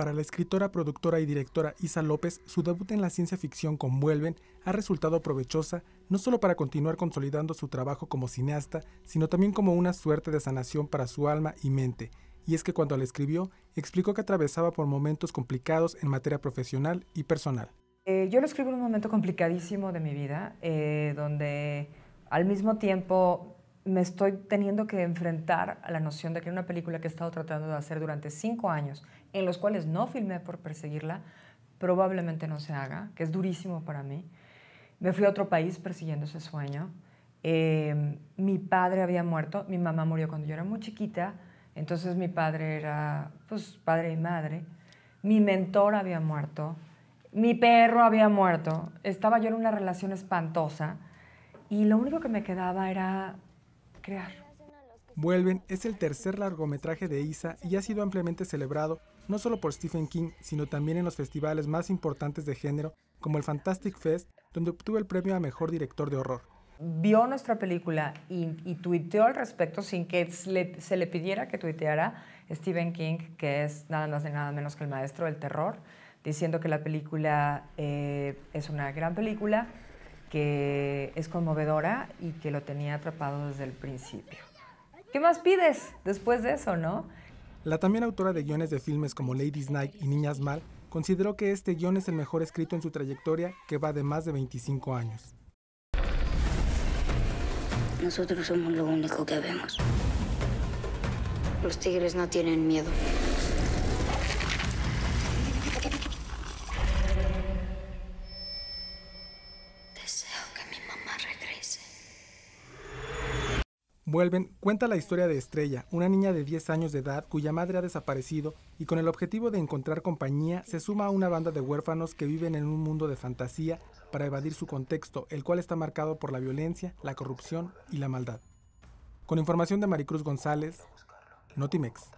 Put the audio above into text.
Para la escritora, productora y directora Isa López, su debut en la ciencia ficción Convuelven ha resultado provechosa no solo para continuar consolidando su trabajo como cineasta, sino también como una suerte de sanación para su alma y mente. Y es que cuando la escribió, explicó que atravesaba por momentos complicados en materia profesional y personal. Eh, yo lo escribo en un momento complicadísimo de mi vida, eh, donde al mismo tiempo me estoy teniendo que enfrentar a la noción de que una película que he estado tratando de hacer durante cinco años, en los cuales no filmé por perseguirla, probablemente no se haga, que es durísimo para mí. Me fui a otro país persiguiendo ese sueño. Eh, mi padre había muerto, mi mamá murió cuando yo era muy chiquita, entonces mi padre era pues padre y madre. Mi mentor había muerto, mi perro había muerto, estaba yo en una relación espantosa y lo único que me quedaba era crear. Vuelven es el tercer largometraje de Isa y ha sido ampliamente celebrado no solo por Stephen King, sino también en los festivales más importantes de género como el Fantastic Fest, donde obtuvo el premio a Mejor Director de Horror. Vio nuestra película y, tuiteó al respecto sin que se le pidiera que tuiteara Stephen King, que es nada más y nada menos que el maestro del terror, diciendo que la película eh, es una gran película, que es conmovedora y que lo tenía atrapado desde el principio. ¿Qué más pides después de eso, no? La también autora de guiones de filmes como Ladies Night y Niñas Mal consideró que este guion es el mejor escrito en su trayectoria que va de más de 25 años. Nosotros somos lo único que vemos. Los tigres no tienen miedo. Vuelven cuenta la historia de Estrella, una niña de 10 años de edad cuya madre ha desaparecido y con el objetivo de encontrar compañía se suma a una banda de huérfanos que viven en un mundo de fantasía para evadir su contexto, el cual está marcado por la violencia, la corrupción y la maldad. Con información de Maricruz González, Notimex.